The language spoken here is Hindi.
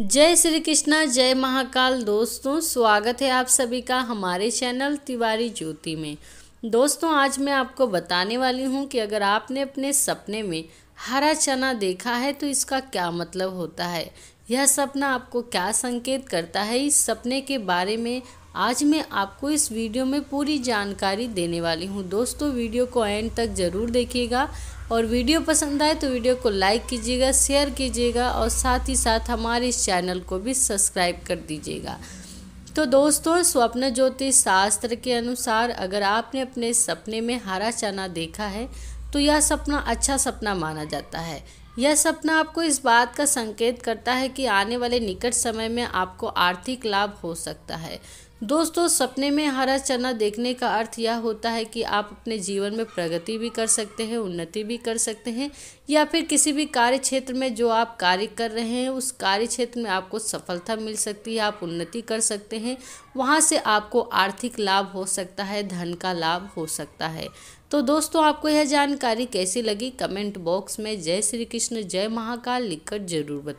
जय श्री कृष्णा जय महाकाल दोस्तों स्वागत है आप सभी का हमारे चैनल तिवारी ज्योति में दोस्तों आज मैं आपको बताने वाली हूँ कि अगर आपने अपने सपने में हरा चना देखा है तो इसका क्या मतलब होता है यह सपना आपको क्या संकेत करता है इस सपने के बारे में आज मैं आपको इस वीडियो में पूरी जानकारी देने वाली हूँ दोस्तों वीडियो को एंड तक ज़रूर देखिएगा और वीडियो पसंद आए तो वीडियो को लाइक कीजिएगा शेयर कीजिएगा और साथ ही साथ हमारे इस चैनल को भी सब्सक्राइब कर दीजिएगा तो दोस्तों स्वप्न ज्योतिष शास्त्र के अनुसार अगर आपने अपने सपने में हरा चना देखा है तो यह सपना अच्छा सपना माना जाता है यह सपना आपको इस बात का संकेत करता है कि आने वाले निकट समय में आपको आर्थिक लाभ हो सकता है दोस्तों सपने में हरा चना देखने का अर्थ यह होता है कि आप अपने जीवन में प्रगति भी कर सकते हैं उन्नति भी कर सकते हैं या फिर किसी भी कार्य क्षेत्र में जो आप कार्य कर रहे हैं उस कार्य क्षेत्र में आपको सफलता मिल सकती है आप उन्नति कर सकते हैं वहाँ से आपको आर्थिक लाभ हो सकता है धन का लाभ हो सकता है तो दोस्तों आपको यह जानकारी कैसी लगी कमेंट बॉक्स में जय श्री कृष्ण जय महाकाल लिखकर जरूर बता